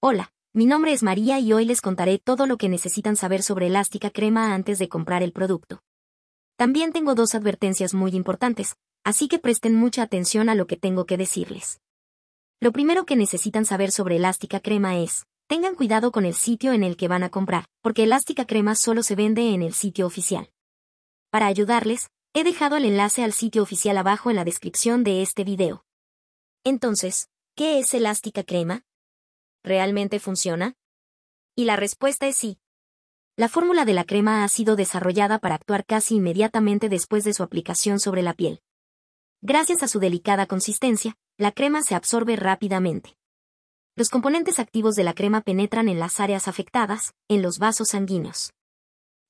Hola, mi nombre es María y hoy les contaré todo lo que necesitan saber sobre Elástica Crema antes de comprar el producto. También tengo dos advertencias muy importantes, así que presten mucha atención a lo que tengo que decirles. Lo primero que necesitan saber sobre Elástica Crema es, tengan cuidado con el sitio en el que van a comprar, porque Elástica Crema solo se vende en el sitio oficial. Para ayudarles, he dejado el enlace al sitio oficial abajo en la descripción de este video. Entonces, ¿qué es Elástica Crema? ¿realmente funciona? Y la respuesta es sí. La fórmula de la crema ha sido desarrollada para actuar casi inmediatamente después de su aplicación sobre la piel. Gracias a su delicada consistencia, la crema se absorbe rápidamente. Los componentes activos de la crema penetran en las áreas afectadas, en los vasos sanguíneos.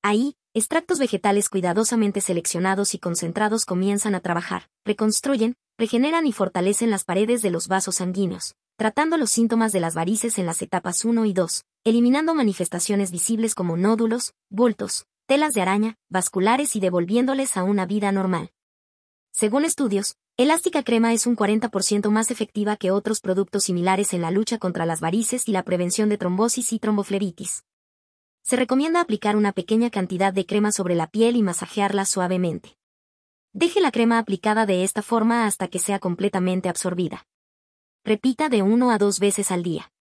Ahí, extractos vegetales cuidadosamente seleccionados y concentrados comienzan a trabajar, reconstruyen, regeneran y fortalecen las paredes de los vasos sanguíneos, tratando los síntomas de las varices en las etapas 1 y 2, eliminando manifestaciones visibles como nódulos, bultos, telas de araña, vasculares y devolviéndoles a una vida normal. Según estudios, Elástica Crema es un 40% más efectiva que otros productos similares en la lucha contra las varices y la prevención de trombosis y tromboflebitis. Se recomienda aplicar una pequeña cantidad de crema sobre la piel y masajearla suavemente. Deje la crema aplicada de esta forma hasta que sea completamente absorbida. Repita de uno a dos veces al día.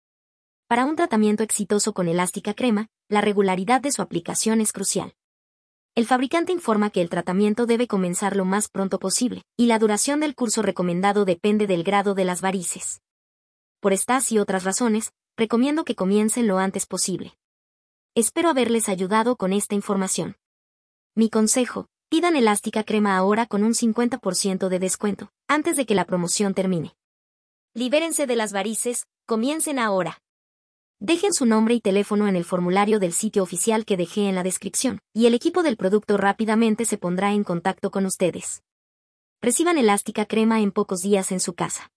Para un tratamiento exitoso con elástica crema, la regularidad de su aplicación es crucial. El fabricante informa que el tratamiento debe comenzar lo más pronto posible, y la duración del curso recomendado depende del grado de las varices. Por estas y otras razones, recomiendo que comiencen lo antes posible. Espero haberles ayudado con esta información. Mi consejo, pidan elástica crema ahora con un 50% de descuento, antes de que la promoción termine libérense de las varices, comiencen ahora. Dejen su nombre y teléfono en el formulario del sitio oficial que dejé en la descripción, y el equipo del producto rápidamente se pondrá en contacto con ustedes. Reciban elástica crema en pocos días en su casa.